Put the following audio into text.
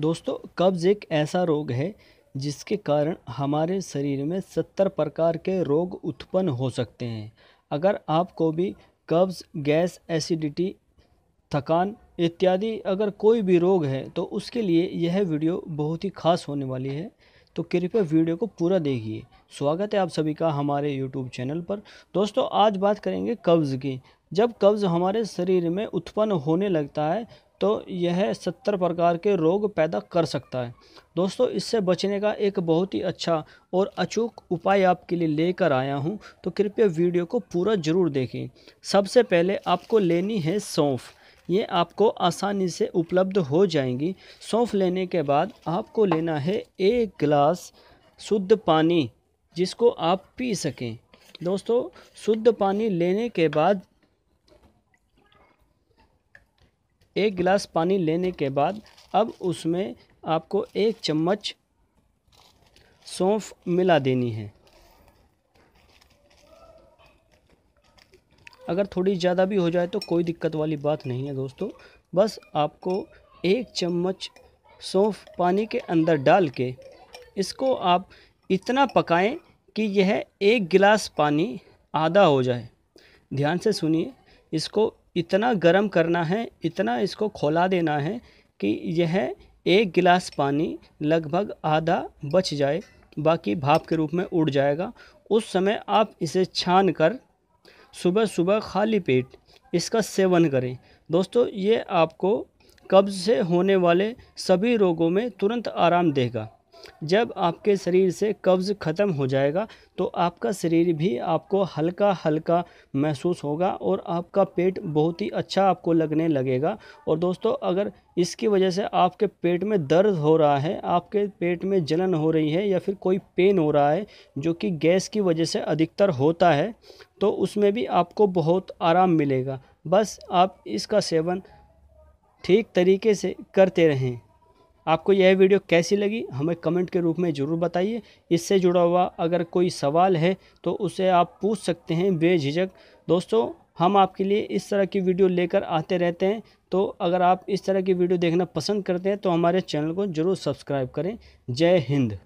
दोस्तों कब्ज़ एक ऐसा रोग है जिसके कारण हमारे शरीर में सत्तर प्रकार के रोग उत्पन्न हो सकते हैं अगर आपको भी कब्ज़ गैस एसिडिटी थकान इत्यादि अगर कोई भी रोग है तो उसके लिए यह वीडियो बहुत ही खास होने वाली है तो कृपया वीडियो को पूरा देखिए स्वागत है आप सभी का हमारे यूट्यूब चैनल पर दोस्तों आज बात करेंगे कब्ज़ की जब कब्ज़ हमारे शरीर में उत्पन्न होने लगता है तो यह सत्तर प्रकार के रोग पैदा कर सकता है दोस्तों इससे बचने का एक बहुत ही अच्छा और अचूक उपाय आपके लिए लेकर आया हूँ तो कृपया वीडियो को पूरा ज़रूर देखें सबसे पहले आपको लेनी है सौंफ ये आपको आसानी से उपलब्ध हो जाएंगी सौंफ लेने के बाद आपको लेना है एक गिलास शुद्ध पानी जिसको आप पी सकें दोस्तों शुद्ध पानी लेने के बाद एक गिलास पानी लेने के बाद अब उसमें आपको एक चम्मच सौंफ मिला देनी है अगर थोड़ी ज़्यादा भी हो जाए तो कोई दिक्कत वाली बात नहीं है दोस्तों बस आपको एक चम्मच सौंफ पानी के अंदर डाल के इसको आप इतना पकाएं कि यह एक गिलास पानी आधा हो जाए ध्यान से सुनिए इसको इतना गर्म करना है इतना इसको खोला देना है कि यह एक गिलास पानी लगभग आधा बच जाए बाकी भाप के रूप में उड़ जाएगा उस समय आप इसे छान कर सुबह सुबह खाली पेट इसका सेवन करें दोस्तों ये आपको कब्ज़ से होने वाले सभी रोगों में तुरंत आराम देगा जब आपके शरीर से कब्ज़ ख़त्म हो जाएगा तो आपका शरीर भी आपको हल्का हल्का महसूस होगा और आपका पेट बहुत ही अच्छा आपको लगने लगेगा और दोस्तों अगर इसकी वजह से आपके पेट में दर्द हो रहा है आपके पेट में जलन हो रही है या फिर कोई पेन हो रहा है जो कि गैस की वजह से अधिकतर होता है तो उसमें भी आपको बहुत आराम मिलेगा बस आप इसका सेवन ठीक तरीके से करते रहें आपको यह वीडियो कैसी लगी हमें कमेंट के रूप में ज़रूर बताइए इससे जुड़ा हुआ अगर कोई सवाल है तो उसे आप पूछ सकते हैं बेझिझक दोस्तों हम आपके लिए इस तरह की वीडियो लेकर आते रहते हैं तो अगर आप इस तरह की वीडियो देखना पसंद करते हैं तो हमारे चैनल को ज़रूर सब्सक्राइब करें जय हिंद